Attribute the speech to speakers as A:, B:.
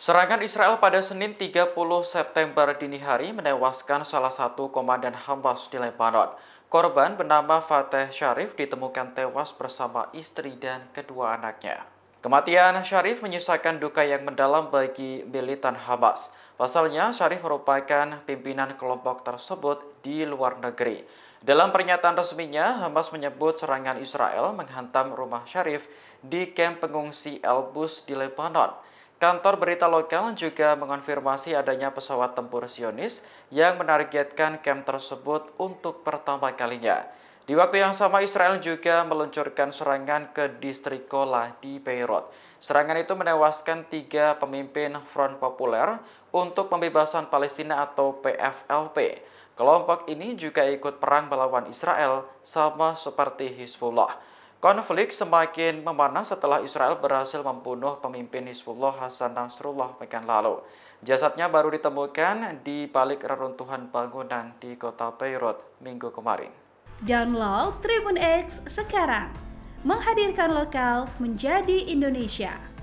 A: Serangan Israel pada Senin 30 September dini hari menewaskan salah satu komandan Hamas di Lebanon. Korban bernama Fateh Sharif ditemukan tewas bersama istri dan kedua anaknya. Kematian Sharif menyisakan duka yang mendalam bagi militan Hamas. Pasalnya, Sharif merupakan pimpinan kelompok tersebut di luar negeri. Dalam pernyataan resminya, Hamas menyebut serangan Israel menghantam rumah Sharif di kamp pengungsi Elbus di Lebanon. Kantor berita lokal juga mengonfirmasi adanya pesawat tempur Sionis yang menargetkan kamp tersebut untuk pertama kalinya. Di waktu yang sama, Israel juga meluncurkan serangan ke distrik Kola di Beirut. Serangan itu menewaskan tiga pemimpin Front Populer untuk Pembebasan Palestina atau PFLP. Kelompok ini juga ikut perang melawan Israel, sama seperti Hizbullah. Konflik semakin memanas setelah Israel berhasil membunuh pemimpin Hizbullah Hasan Nasrullah pekan lalu. Jasadnya baru ditemukan di balik reruntuhan bangunan di kota Beirut minggu kemarin.
B: Download Tribun X sekarang, menghadirkan lokal menjadi Indonesia.